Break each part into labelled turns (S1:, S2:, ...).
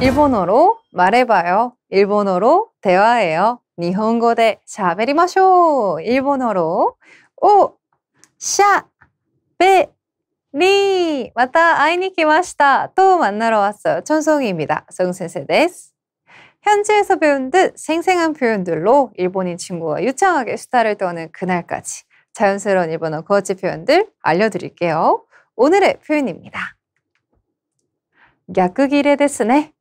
S1: 일본어로 말해봐요. 일본어로 대화해요. 일본어 대 샤베리마쇼. 일본어로 오 샤베리 왔다 아이니키마시다 또 만나러 왔어요. 천송이입니다. 성센세 데스. 현지에서 배운 듯 생생한 표현들로 일본인 친구와 유창하게 수다를 떠는 그날까지 자연스러운 일본어 거치 표현들 알려드릴게요. 오늘의 표현입니다. 야크기레 데스네.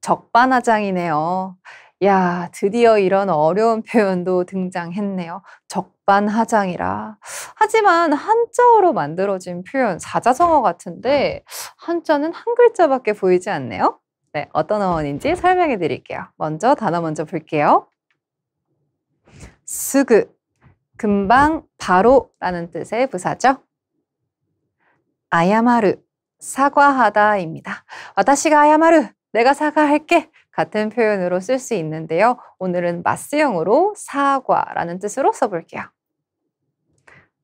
S1: 적반하장이네요. 야, 드디어 이런 어려운 표현도 등장했네요. 적반하장이라. 하지만 한자어로 만들어진 표현, 사자성어 같은데 한자는 한 글자밖에 보이지 않네요. 네, 어떤 어원인지 설명해 드릴게요. 먼저 단어 먼저 볼게요. 스그, 금방, 바로 라는 뜻의 부사죠. 아야마르, 사과하다입니다. 와타시가 아야마르, 내가 사과할게 같은 표현으로 쓸 수 있는데요. 오늘은 마스형으로 사과라는 뜻으로 써볼게요.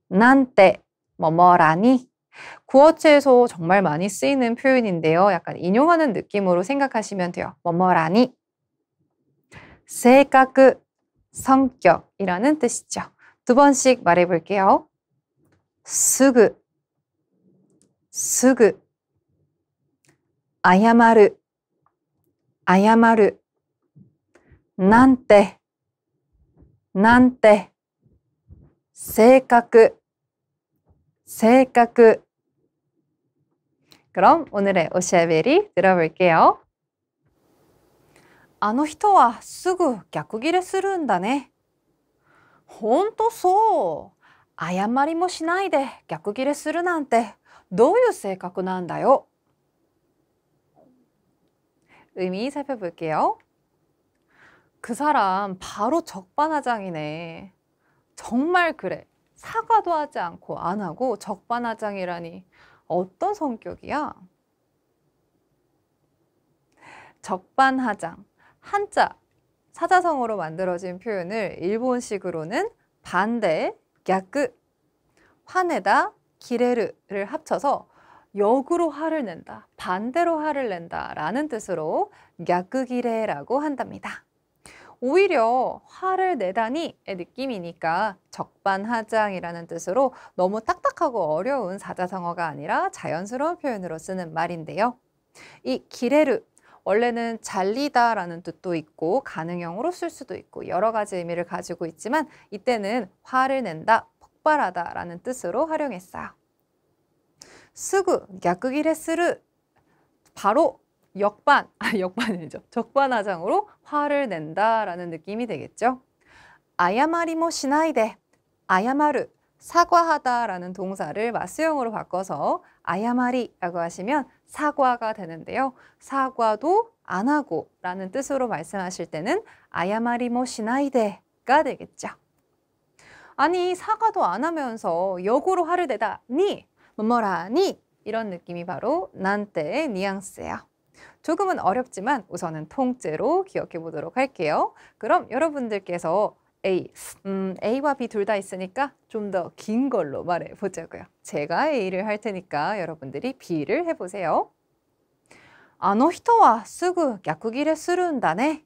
S1: 난때 뭐뭐라니 구어체에서 정말 많이 쓰이는 표현인데요. 약간 인용하는 느낌으로 생각하시면 돼요. 뭐뭐라니 생각 성격이라는 뜻이죠. 두 번씩 말해볼게요. 스그 스그 아야마르 謝る。なんて、なんて、性格、性格。그럼오늘의오샤베리들어볼게요あの人はすぐ逆切れするんだね。ほんとそう。謝りもしないで逆切れするなんてどういう性格なんだよ。 의미 살펴볼게요. 그 사람 바로 적반하장이네. 정말 그래. 사과도 하지 않고 안 하고 적반하장이라니 어떤 성격이야? 적반하장, 한자, 사자성어로 만들어진 표현을 일본식으로는 반대, 야끄, 화내다, 기레르를 합쳐서 역으로 화를 낸다, 반대로 화를 낸다라는 뜻으로 갸극이래라고 한답니다. 오히려 화를 내다니의 느낌이니까 적반하장이라는 뜻으로 너무 딱딱하고 어려운 사자성어가 아니라 자연스러운 표현으로 쓰는 말인데요. 이 기레르 원래는 잘리다라는 뜻도 있고 가능형으로 쓸 수도 있고 여러 가지 의미를 가지고 있지만 이때는 화를 낸다, 폭발하다라는 뜻으로 활용했어요. すぐ 약くぎれする 바로 역반, 아 역반이죠. 적반하장으로 화를 낸다라는 느낌이 되겠죠. 아야마리모 시나이데, 아야마르, 사과하다라는 동사를 마스형으로 바꿔서 아야마리라고 하시면 사과가 되는데요. 사과도 안 하고 라는 뜻으로 말씀하실 때는 아야마리모 시나이데가 되겠죠. 아니 사과도 안 하면서 역으로 화를 내다니 뭐뭐라니 이런 느낌이 바로 난때의 뉘앙스예요. 조금은 어렵지만 우선은 통째로 기억해 보도록 할게요. 그럼 여러분들께서 A, 음, A와 B 둘 다 있으니까 좀 더 긴 걸로 말해 보자고요. 제가 A를 할 테니까 여러분들이 B를 해보세요. あの人はすぐ逆ギレするんだね。 아,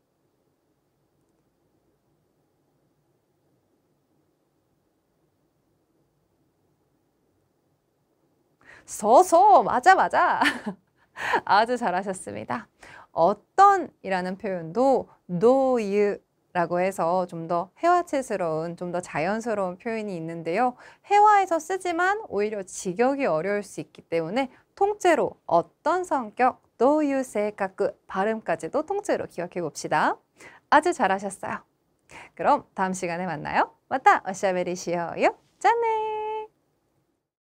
S1: 서서 맞아 맞아 아주 잘하셨습니다. 어떤이라는 표현도 노유라고 해서 좀 더 회화체스러운, 좀 더 자연스러운 표현이 있는데요. 회화에서 쓰지만 오히려 직역이 어려울 수 있기 때문에 통째로 어떤 성격, 노유 세가 발음까지도 통째로 기억해 봅시다. 아주 잘하셨어요. 그럼 다음 시간에 만나요. 왔다 어샤베리시어요. 짠네